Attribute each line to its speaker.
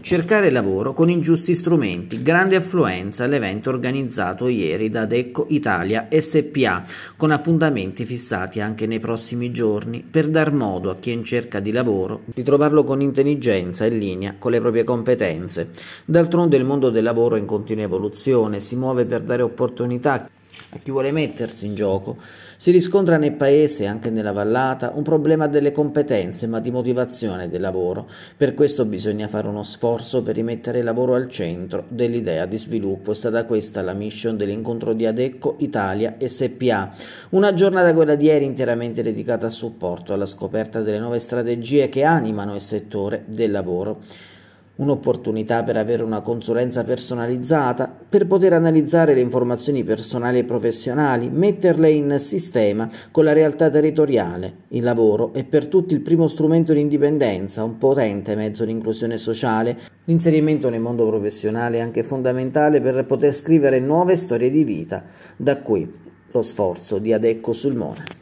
Speaker 1: Cercare lavoro con ingiusti strumenti. Grande affluenza all'evento organizzato ieri da Decco Italia SPA, con appuntamenti fissati anche nei prossimi giorni, per dar modo a chi è in cerca di lavoro di trovarlo con intelligenza in linea con le proprie competenze. D'altronde il mondo del lavoro è in continua evoluzione, si muove per dare opportunità a chi vuole mettersi in gioco, si riscontra nel paese e anche nella vallata un problema delle competenze ma di motivazione del lavoro. Per questo bisogna fare uno sforzo per rimettere il lavoro al centro dell'idea di sviluppo. È stata questa la mission dell'incontro di Adecco Italia SPA. Una giornata quella di ieri interamente dedicata a supporto alla scoperta delle nuove strategie che animano il settore del lavoro un'opportunità per avere una consulenza personalizzata, per poter analizzare le informazioni personali e professionali, metterle in sistema con la realtà territoriale. Il lavoro è per tutti il primo strumento di indipendenza, un potente mezzo di inclusione sociale. L'inserimento nel mondo professionale è anche fondamentale per poter scrivere nuove storie di vita, da qui lo sforzo di Adecco sul More.